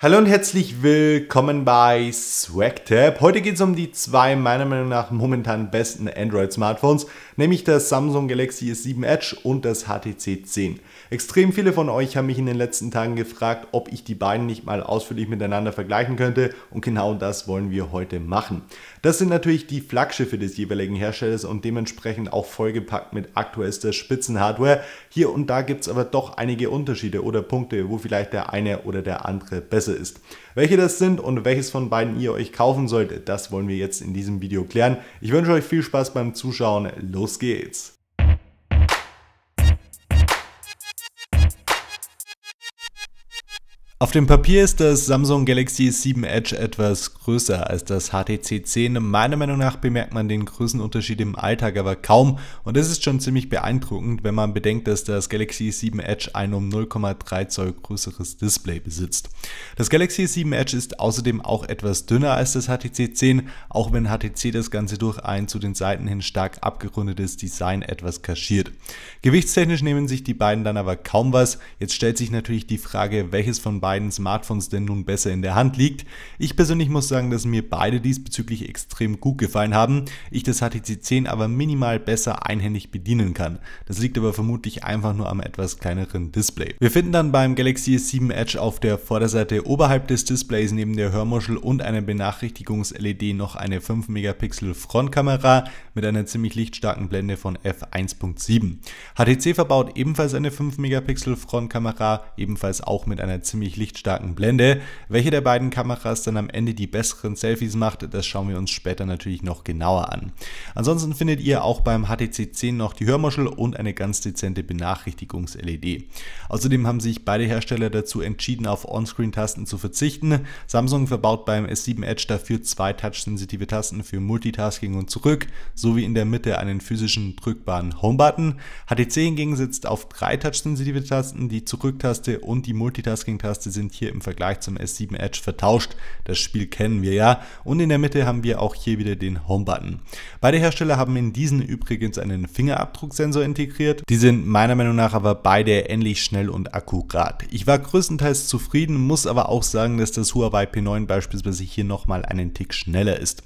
Hallo und herzlich willkommen bei SwagTab. Heute geht es um die zwei meiner Meinung nach momentan besten Android-Smartphones, nämlich das Samsung Galaxy S7 Edge und das HTC 10. Extrem viele von euch haben mich in den letzten Tagen gefragt, ob ich die beiden nicht mal ausführlich miteinander vergleichen könnte und genau das wollen wir heute machen. Das sind natürlich die Flaggschiffe des jeweiligen Herstellers und dementsprechend auch vollgepackt mit aktuellster Spitzenhardware. Hier und da gibt es aber doch einige Unterschiede oder Punkte, wo vielleicht der eine oder der andere besser ist. Welche das sind und welches von beiden ihr euch kaufen solltet, das wollen wir jetzt in diesem Video klären. Ich wünsche euch viel Spaß beim Zuschauen. Los geht's! Auf dem Papier ist das Samsung Galaxy 7 Edge etwas größer als das HTC 10. Meiner Meinung nach bemerkt man den Größenunterschied im Alltag aber kaum und es ist schon ziemlich beeindruckend, wenn man bedenkt, dass das Galaxy 7 Edge ein um 0,3 Zoll größeres Display besitzt. Das Galaxy 7 Edge ist außerdem auch etwas dünner als das HTC 10, auch wenn HTC das Ganze durch ein zu den Seiten hin stark abgerundetes Design etwas kaschiert. Gewichtstechnisch nehmen sich die beiden dann aber kaum was. Jetzt stellt sich natürlich die Frage, welches von beiden Smartphones denn nun besser in der Hand liegt. Ich persönlich muss sagen, dass mir beide diesbezüglich extrem gut gefallen haben, ich das HTC 10 aber minimal besser einhändig bedienen kann. Das liegt aber vermutlich einfach nur am etwas kleineren Display. Wir finden dann beim Galaxy S7 Edge auf der Vorderseite oberhalb des Displays neben der Hörmuschel und einer Benachrichtigungs-LED noch eine 5 Megapixel Frontkamera mit einer ziemlich lichtstarken Blende von f1.7. HTC verbaut ebenfalls eine 5 Megapixel Frontkamera, ebenfalls auch mit einer ziemlich unterschiedlich lichtstarken Blende. Welche der beiden Kameras dann am Ende die besseren Selfies macht, das schauen wir uns später natürlich noch genauer an. Ansonsten findet ihr auch beim HTC 10 noch die Hörmuschel und eine ganz dezente Benachrichtigungs-LED. Außerdem haben sich beide Hersteller dazu entschieden, auf On-Screen-Tasten zu verzichten. Samsung verbaut beim S7 Edge dafür zwei touchsensitive Tasten für Multitasking und zurück, sowie in der Mitte einen physischen drückbaren Home-Button. HTC hingegen sitzt auf drei touchsensitive Tasten, die Zurück-Taste und die Multitasking-Taste sie sind hier im Vergleich zum S7 Edge vertauscht. Das Spiel kennen wir ja. Und in der Mitte haben wir auch hier wieder den Home-Button. Beide Hersteller haben in diesen übrigens einen Fingerabdrucksensor integriert. Die sind meiner Meinung nach aber beide ähnlich schnell und akkurat. Ich war größtenteils zufrieden, muss aber auch sagen, dass das Huawei P9 beispielsweise hier nochmal einen Tick schneller ist.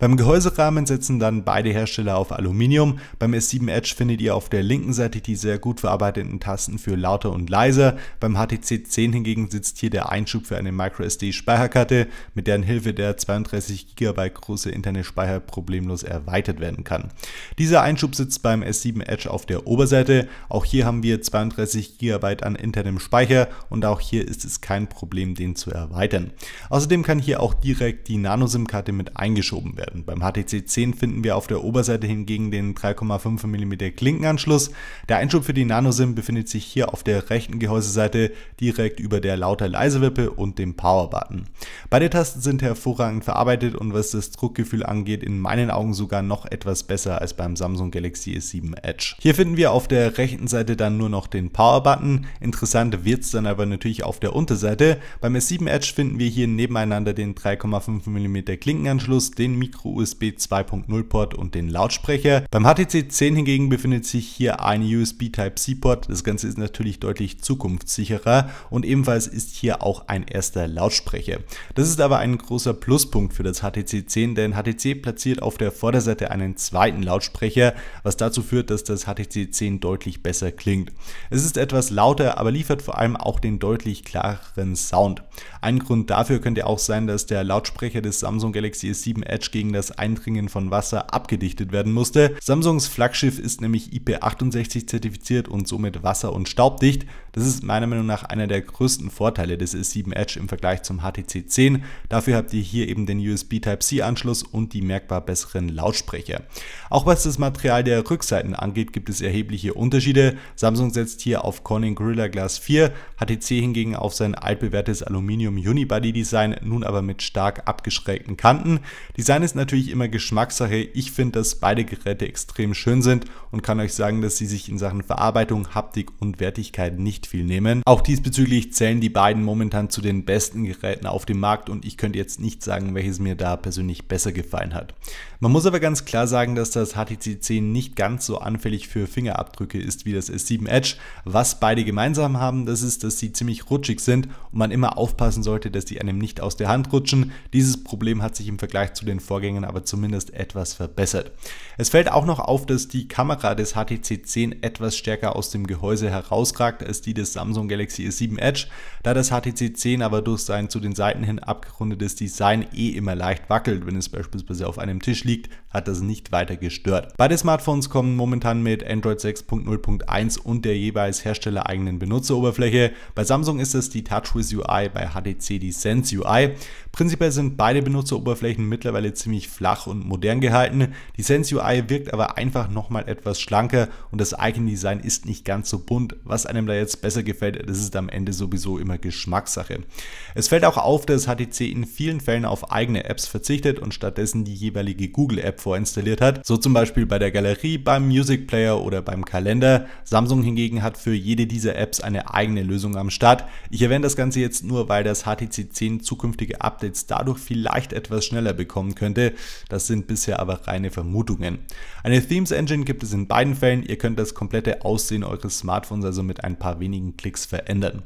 Beim Gehäuserahmen setzen dann beide Hersteller auf Aluminium. Beim S7 Edge findet ihr auf der linken Seite die sehr gut verarbeiteten Tasten für lauter und leiser. Beim HTC 10 hingegen besitzt hier der Einschub für eine MicroSD-Speicherkarte, mit deren Hilfe der 32 GB große interne Speicher problemlos erweitert werden kann. Dieser Einschub sitzt beim S7 Edge auf der Oberseite. Auch hier haben wir 32 GB an internem Speicher und auch hier ist es kein Problem, den zu erweitern. Außerdem kann hier auch direkt die Nano-SIM-Karte mit eingeschoben werden. Beim HTC 10 finden wir auf der Oberseite hingegen den 3,5 mm Klinkenanschluss. Der Einschub für die Nano-SIM befindet sich hier auf der rechten Gehäuseseite direkt über der Laut lauter Leisewippe und dem Power-Button. Beide Tasten sind hervorragend verarbeitet und was das Druckgefühl angeht, in meinen Augen sogar noch etwas besser als beim Samsung Galaxy S7 Edge. Hier finden wir auf der rechten Seite dann nur noch den Power-Button. Interessant wird es dann aber natürlich auf der Unterseite. Beim S7 Edge finden wir hier nebeneinander den 3,5 mm Klinkenanschluss, den Micro-USB 2.0 Port und den Lautsprecher. Beim HTC 10 hingegen befindet sich hier ein USB Type-C Port. Das Ganze ist natürlich deutlich zukunftssicherer und ebenfalls ist hier auch ein erster Lautsprecher. Das ist aber ein großer Pluspunkt für das HTC 10, denn HTC platziert auf der Vorderseite einen zweiten Lautsprecher, was dazu führt, dass das HTC 10 deutlich besser klingt. Es ist etwas lauter, aber liefert vor allem auch den deutlich klareren Sound. Ein Grund dafür könnte auch sein, dass der Lautsprecher des Samsung Galaxy S7 Edge gegen das Eindringen von Wasser abgedichtet werden musste. Samsungs Flaggschiff ist nämlich IP68 zertifiziert und somit wasser- und staubdicht. Das ist meiner Meinung nach einer der größten Vorteile des S7 Edge im Vergleich zum HTC 10. Dafür habt ihr hier eben den USB Type-C Anschluss und die merkbar besseren Lautsprecher. Auch was das Material der Rückseiten angeht, gibt es erhebliche Unterschiede. Samsung setzt hier auf Corning Gorilla Glass 4, HTC hingegen auf sein altbewährtes Aluminium Unibody Design, nun aber mit stark abgeschrägten Kanten. Design ist natürlich immer Geschmackssache. Ich finde, dass beide Geräte extrem schön sind und kann euch sagen, dass sie sich in Sachen Verarbeitung, Haptik und Wertigkeit nicht nicht viel nehmen. Auch diesbezüglich zählen die beiden momentan zu den besten Geräten auf dem Markt und ich könnte jetzt nicht sagen, welches mir da persönlich besser gefallen hat. Man muss aber ganz klar sagen, dass das HTC 10 nicht ganz so anfällig für Fingerabdrücke ist wie das S7 Edge. Was beide gemeinsam haben, das ist, dass sie ziemlich rutschig sind und man immer aufpassen sollte, dass die einem nicht aus der Hand rutschen. Dieses Problem hat sich im Vergleich zu den Vorgängern aber zumindest etwas verbessert. Es fällt auch noch auf, dass die Kamera des HTC 10 etwas stärker aus dem Gehäuse herausragt als die die des Samsung Galaxy S7 Edge, da das HTC 10 aber durch sein zu den Seiten hin abgerundetes Design eh immer leicht wackelt, wenn es beispielsweise auf einem Tisch liegt, hat das nicht weiter gestört. Beide Smartphones kommen momentan mit Android 6.0.1 und der jeweils herstellereigenen Benutzeroberfläche. Bei Samsung ist es die TouchWiz UI, bei HTC die Sense UI. Prinzipiell sind beide Benutzeroberflächen mittlerweile ziemlich flach und modern gehalten. Die Sense UI wirkt aber einfach nochmal etwas schlanker und das Icon-Design ist nicht ganz so bunt. Was einem da jetzt besser gefällt, das ist am Ende sowieso immer Geschmackssache. Es fällt auch auf, dass HTC in vielen Fällen auf eigene Apps verzichtet und stattdessen die jeweilige Google-App vorinstalliert hat, so zum Beispiel bei der Galerie, beim Music Player oder beim Kalender. Samsung hingegen hat für jede dieser Apps eine eigene Lösung am Start. Ich erwähne das Ganze jetzt nur, weil das HTC 10 zukünftige Updates dadurch vielleicht etwas schneller bekommen könnte. Das sind bisher aber reine Vermutungen. Eine Themes Engine gibt es in beiden Fällen. Ihr könnt das komplette Aussehen eures Smartphones also mit ein paar wenigen Klicks verändern.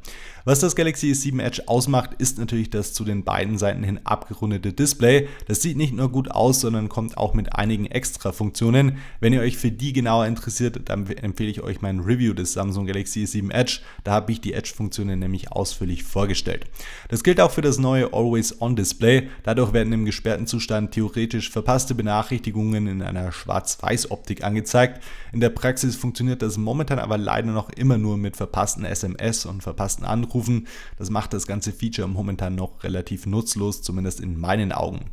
Was das Galaxy S7 Edge ausmacht, ist natürlich das zu den beiden Seiten hin abgerundete Display. Das sieht nicht nur gut aus, sondern kommt auch mit mit einigen extra Funktionen. Wenn ihr euch für die genauer interessiert, dann empfehle ich euch mein Review des Samsung Galaxy S7 Edge. Da habe ich die Edge-Funktionen nämlich ausführlich vorgestellt. Das gilt auch für das neue Always-On-Display. Dadurch werden im gesperrten Zustand theoretisch verpasste Benachrichtigungen in einer Schwarz-Weiß-Optik angezeigt. In der Praxis funktioniert das momentan aber leider noch immer nur mit verpassten SMS und verpassten Anrufen. Das macht das ganze Feature momentan noch relativ nutzlos, zumindest in meinen Augen.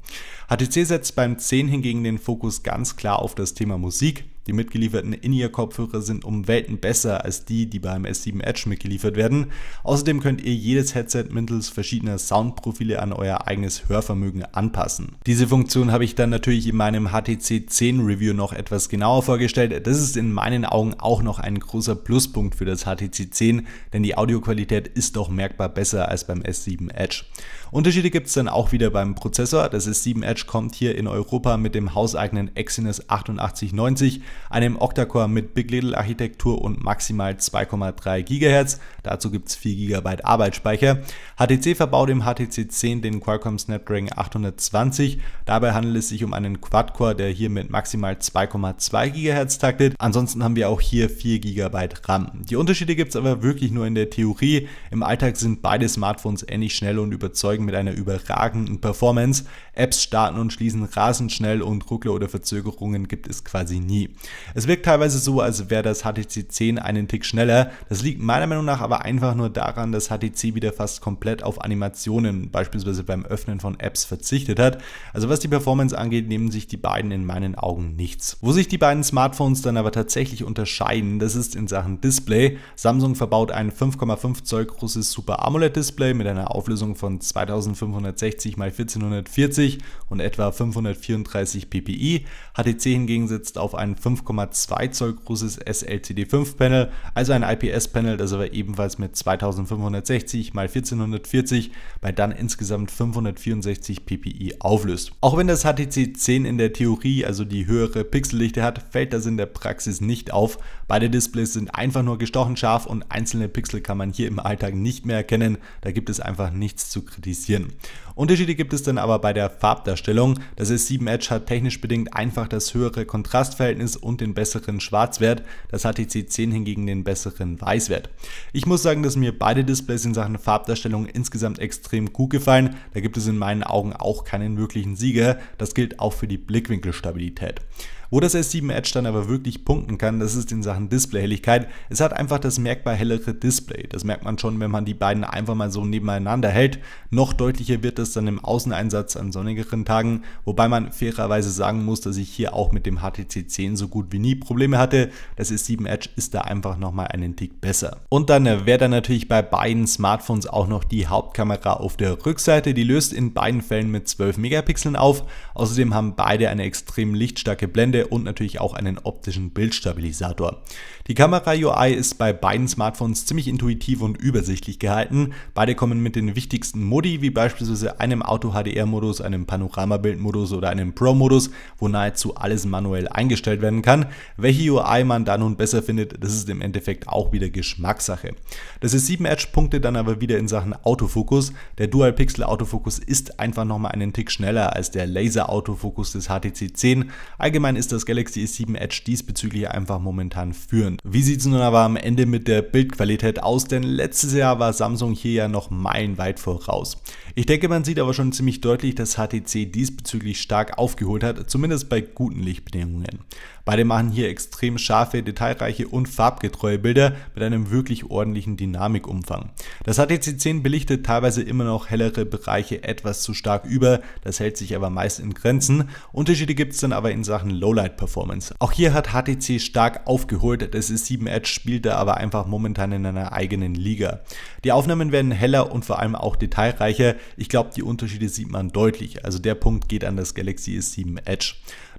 HTC setzt beim 10 hingegen den Fokus ganz klar auf das Thema Musik. Die mitgelieferten In-Ear-Kopfhörer sind um Welten besser als die, die beim S7 Edge mitgeliefert werden. Außerdem könnt ihr jedes Headset mittels verschiedener Soundprofile an euer eigenes Hörvermögen anpassen. Diese Funktion habe ich dann natürlich in meinem HTC 10 Review noch etwas genauer vorgestellt. Das ist in meinen Augen auch noch ein großer Pluspunkt für das HTC 10, denn die Audioqualität ist doch merkbar besser als beim S7 Edge. Unterschiede gibt es dann auch wieder beim Prozessor. Das S7 Edge kommt hier in Europa mit dem hauseigenen Exynos 8890 einem Octa-Core mit Big Little Architektur und maximal 2,3 GHz. Dazu gibt es 4 GB Arbeitsspeicher. HTC verbaut im HTC 10 den Qualcomm Snapdragon 820. Dabei handelt es sich um einen Quad-Core, der hier mit maximal 2,2 GHz taktet. Ansonsten haben wir auch hier 4 GB RAM. Die Unterschiede gibt es aber wirklich nur in der Theorie. Im Alltag sind beide Smartphones ähnlich schnell und überzeugen mit einer überragenden Performance. Apps starten und schließen rasend schnell und Ruckler oder Verzögerungen gibt es quasi nie. Es wirkt teilweise so, als wäre das HTC 10 einen Tick schneller. Das liegt meiner Meinung nach aber einfach nur daran, dass HTC wieder fast komplett auf Animationen, beispielsweise beim Öffnen von Apps, verzichtet hat. Also was die Performance angeht, nehmen sich die beiden in meinen Augen nichts. Wo sich die beiden Smartphones dann aber tatsächlich unterscheiden, das ist in Sachen Display. Samsung verbaut ein 5,5 Zoll großes Super AMOLED Display mit einer Auflösung von 2560 x 1440 und etwa 534 ppi. HTC hingegen setzt auf ein 5 5,2 Zoll großes SLCD5-Panel, also ein IPS-Panel, das aber ebenfalls mit 2560 x 1440 bei dann insgesamt 564 ppi auflöst. Auch wenn das HTC 10 in der Theorie also die höhere Pixeldichte hat, fällt das in der Praxis nicht auf. Beide Displays sind einfach nur gestochen scharf und einzelne Pixel kann man hier im Alltag nicht mehr erkennen. Da gibt es einfach nichts zu kritisieren. Unterschiede gibt es dann aber bei der Farbdarstellung. Das S7 Edge hat technisch bedingt einfach das höhere Kontrastverhältnis und den besseren Schwarzwert. Das HTC 10 hingegen den besseren Weißwert. Ich muss sagen, dass mir beide Displays in Sachen Farbdarstellung insgesamt extrem gut gefallen. Da gibt es in meinen Augen auch keinen wirklichen Sieger. Das gilt auch für die Blickwinkelstabilität. Wo das S7 Edge dann aber wirklich punkten kann, das ist in Sachen Displayhelligkeit. Es hat einfach das merkbar hellere Display. Das merkt man schon, wenn man die beiden einfach mal so nebeneinander hält. Noch deutlicher wird es dann im Außeneinsatz an sonnigeren Tagen, wobei man fairerweise sagen muss, dass ich hier auch mit dem HTC 10 so gut wie nie Probleme hatte. Das S7 Edge ist da einfach nochmal einen Tick besser. Und dann äh, wäre da natürlich bei beiden Smartphones auch noch die Hauptkamera auf der Rückseite. Die löst in beiden Fällen mit 12 Megapixeln auf. Außerdem haben beide eine extrem lichtstarke Blende und natürlich auch einen optischen Bildstabilisator. Die Kamera-UI ist bei beiden Smartphones ziemlich intuitiv und übersichtlich gehalten. Beide kommen mit den wichtigsten Modi, wie beispielsweise einem Auto-HDR-Modus, einem Panoramabild-Modus oder einem Pro-Modus, wo nahezu alles manuell eingestellt werden kann. Welche UI man da nun besser findet, das ist im Endeffekt auch wieder Geschmackssache. Das ist 7 Edge-Punkte dann aber wieder in Sachen Autofokus. Der Dual-Pixel-Autofokus ist einfach nochmal einen Tick schneller als der Laser-Autofokus des HTC 10. Allgemein ist das Galaxy e S7 Edge diesbezüglich einfach momentan führend. Wie sieht es nun aber am Ende mit der Bildqualität aus? Denn letztes Jahr war Samsung hier ja noch meilenweit voraus. Ich denke, man sieht aber schon ziemlich deutlich, dass HTC diesbezüglich stark aufgeholt hat, zumindest bei guten Lichtbedingungen. Beide machen hier extrem scharfe, detailreiche und farbgetreue Bilder mit einem wirklich ordentlichen Dynamikumfang. Das HTC 10 belichtet teilweise immer noch hellere Bereiche etwas zu stark über, das hält sich aber meist in Grenzen. Unterschiede gibt es dann aber in Sachen Lowlight Performance. Auch hier hat HTC stark aufgeholt, das S7 Edge spielt da aber einfach momentan in einer eigenen Liga. Die Aufnahmen werden heller und vor allem auch detailreicher. Ich glaube, die Unterschiede sieht man deutlich. Also der Punkt geht an das Galaxy S7 Edge.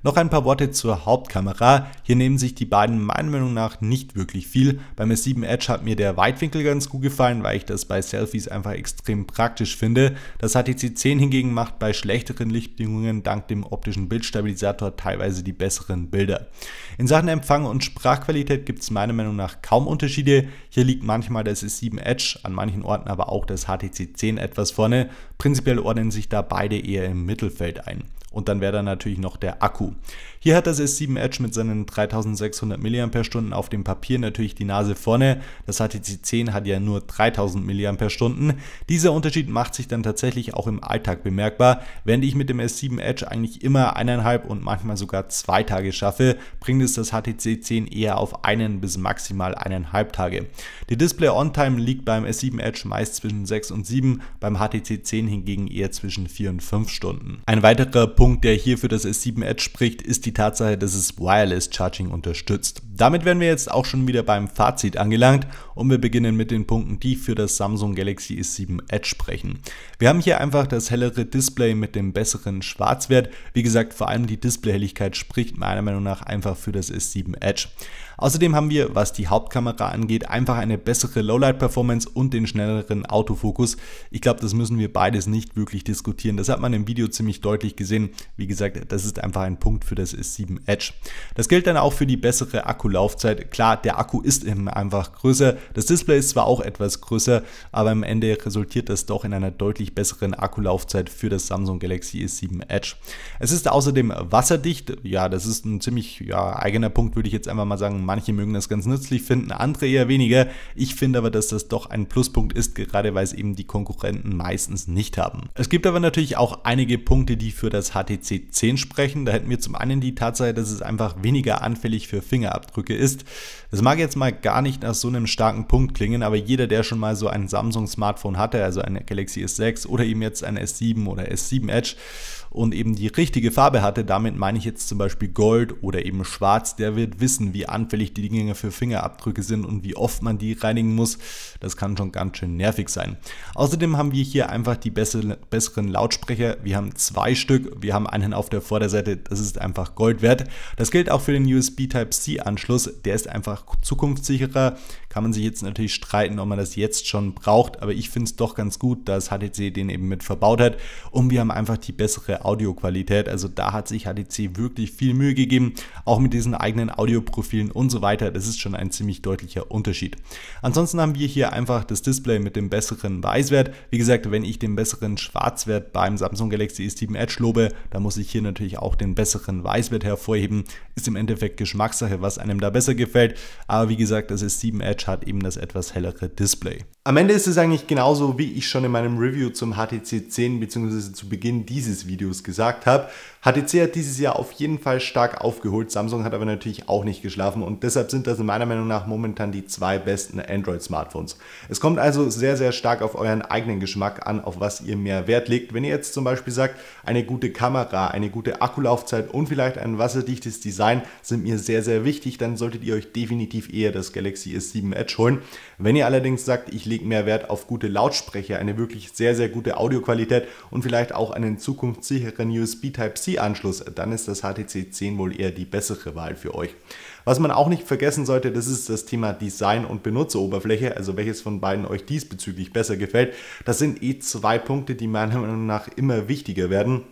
Noch ein paar Worte zur Hauptkamera. Hier nehmen sich die beiden meiner Meinung nach nicht wirklich viel. Beim S7 Edge hat mir der Weitwinkel ganz gut gefallen, weil ich das bei Selfies einfach extrem praktisch finde. Das HTC 10 hingegen macht bei schlechteren Lichtbedingungen dank dem optischen Bildstabilisator teilweise die besseren Bilder. In Sachen Empfang und Sprachqualität gibt es meiner Meinung nach kaum Unterschiede. Hier liegt manchmal das S7 Edge, an manchen Orten aber auch das HTC 10 etwas vorne. Prinzipiell ordnen sich da beide eher im Mittelfeld ein. Und dann wäre da natürlich noch der Akku. Hier hat das S7 Edge mit seinen 3600 mAh auf dem Papier natürlich die Nase vorne. Das HTC 10 hat ja nur 3000 mAh. Dieser Unterschied macht sich dann tatsächlich auch im Alltag bemerkbar. Während ich mit dem S7 Edge eigentlich immer eineinhalb und manchmal sogar zwei Tage schaffe, bringt es das HTC 10 eher auf einen bis maximal eineinhalb Tage. Die Display-On-Time liegt beim S7 Edge meist zwischen 6 und 7, beim HTC 10 hingegen eher zwischen 4 und 5 Stunden. Ein weiterer Punkt Punkt, der hier für das S7 Edge spricht, ist die Tatsache, dass es Wireless Charging unterstützt. Damit werden wir jetzt auch schon wieder beim Fazit angelangt und wir beginnen mit den Punkten, die für das Samsung Galaxy S7 Edge sprechen. Wir haben hier einfach das hellere Display mit dem besseren Schwarzwert. Wie gesagt, vor allem die Displayhelligkeit spricht meiner Meinung nach einfach für das S7 Edge. Außerdem haben wir, was die Hauptkamera angeht, einfach eine bessere Lowlight-Performance und den schnelleren Autofokus. Ich glaube, das müssen wir beides nicht wirklich diskutieren. Das hat man im Video ziemlich deutlich gesehen. Wie gesagt, das ist einfach ein Punkt für das S7 Edge. Das gilt dann auch für die bessere Akkulaufzeit. Klar, der Akku ist eben einfach größer. Das Display ist zwar auch etwas größer, aber am Ende resultiert das doch in einer deutlich besseren Akkulaufzeit für das Samsung Galaxy S7 Edge. Es ist außerdem wasserdicht. Ja, das ist ein ziemlich ja, eigener Punkt, würde ich jetzt einfach mal sagen Manche mögen das ganz nützlich finden, andere eher weniger. Ich finde aber, dass das doch ein Pluspunkt ist, gerade weil es eben die Konkurrenten meistens nicht haben. Es gibt aber natürlich auch einige Punkte, die für das HTC 10 sprechen. Da hätten wir zum einen die Tatsache, dass es einfach weniger anfällig für Fingerabdrücke ist. Das mag jetzt mal gar nicht nach so einem starken Punkt klingen, aber jeder, der schon mal so ein Samsung-Smartphone hatte, also eine Galaxy S6 oder eben jetzt ein S7 oder S7 Edge, und eben die richtige Farbe hatte, damit meine ich jetzt zum Beispiel Gold oder eben Schwarz, der wird wissen, wie anfällig die Dinge für Fingerabdrücke sind und wie oft man die reinigen muss. Das kann schon ganz schön nervig sein. Außerdem haben wir hier einfach die besseren Lautsprecher. Wir haben zwei Stück, wir haben einen auf der Vorderseite, das ist einfach Gold wert. Das gilt auch für den USB Type-C-Anschluss, der ist einfach zukunftssicherer. Kann man sich jetzt natürlich streiten, ob man das jetzt schon braucht, aber ich finde es doch ganz gut, dass HTC den eben mit verbaut hat und wir haben einfach die bessere Audioqualität. Also da hat sich HTC wirklich viel Mühe gegeben, auch mit diesen eigenen Audioprofilen und so weiter. Das ist schon ein ziemlich deutlicher Unterschied. Ansonsten haben wir hier einfach das Display mit dem besseren Weißwert. Wie gesagt, wenn ich den besseren Schwarzwert beim Samsung Galaxy S7 Edge lobe, dann muss ich hier natürlich auch den besseren Weißwert hervorheben. Ist im Endeffekt Geschmackssache, was einem da besser gefällt. Aber wie gesagt, das S7 Edge Edge hat eben das etwas hellere Display. Am Ende ist es eigentlich genauso, wie ich schon in meinem Review zum HTC 10 bzw. zu Beginn dieses Videos gesagt habe. HTC hat dieses Jahr auf jeden Fall stark aufgeholt. Samsung hat aber natürlich auch nicht geschlafen und deshalb sind das in meiner Meinung nach momentan die zwei besten Android-Smartphones. Es kommt also sehr, sehr stark auf euren eigenen Geschmack an, auf was ihr mehr Wert legt. Wenn ihr jetzt zum Beispiel sagt, eine gute Kamera, eine gute Akkulaufzeit und vielleicht ein wasserdichtes Design sind mir sehr, sehr wichtig, dann solltet ihr euch definitiv eher das Galaxy S7 Edge holen. Wenn ihr allerdings sagt, ich lege mehr Wert auf gute Lautsprecher, eine wirklich sehr, sehr gute Audioqualität und vielleicht auch einen zukunftssicheren USB Type-C, HTC-Anschluss, dann ist das HTC 10 wohl eher die bessere Wahl für euch. Was man auch nicht vergessen sollte, das ist das Thema Design und Benutzeroberfläche, also welches von beiden euch diesbezüglich besser gefällt. Das sind eh zwei Punkte, die meiner Meinung nach immer wichtiger werden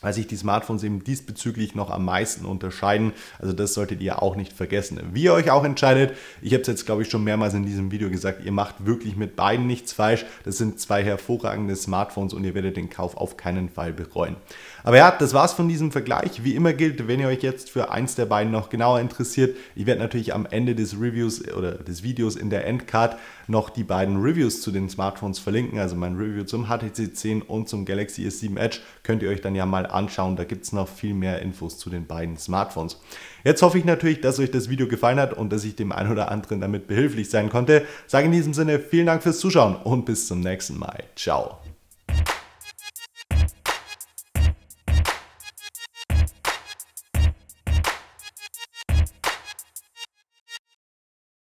weil sich die Smartphones eben diesbezüglich noch am meisten unterscheiden. Also das solltet ihr auch nicht vergessen. Wie ihr euch auch entscheidet, ich habe es jetzt glaube ich schon mehrmals in diesem Video gesagt, ihr macht wirklich mit beiden nichts falsch. Das sind zwei hervorragende Smartphones und ihr werdet den Kauf auf keinen Fall bereuen. Aber ja, das war's von diesem Vergleich. Wie immer gilt, wenn ihr euch jetzt für eins der beiden noch genauer interessiert, ich werde natürlich am Ende des Reviews oder des Videos in der Endcard noch die beiden Reviews zu den Smartphones verlinken. Also mein Review zum HTC 10 und zum Galaxy S7 Edge könnt ihr euch dann ja mal anschauen. Da gibt es noch viel mehr Infos zu den beiden Smartphones. Jetzt hoffe ich natürlich, dass euch das Video gefallen hat und dass ich dem einen oder anderen damit behilflich sein konnte. Sage in diesem Sinne vielen Dank fürs Zuschauen und bis zum nächsten Mal. Ciao.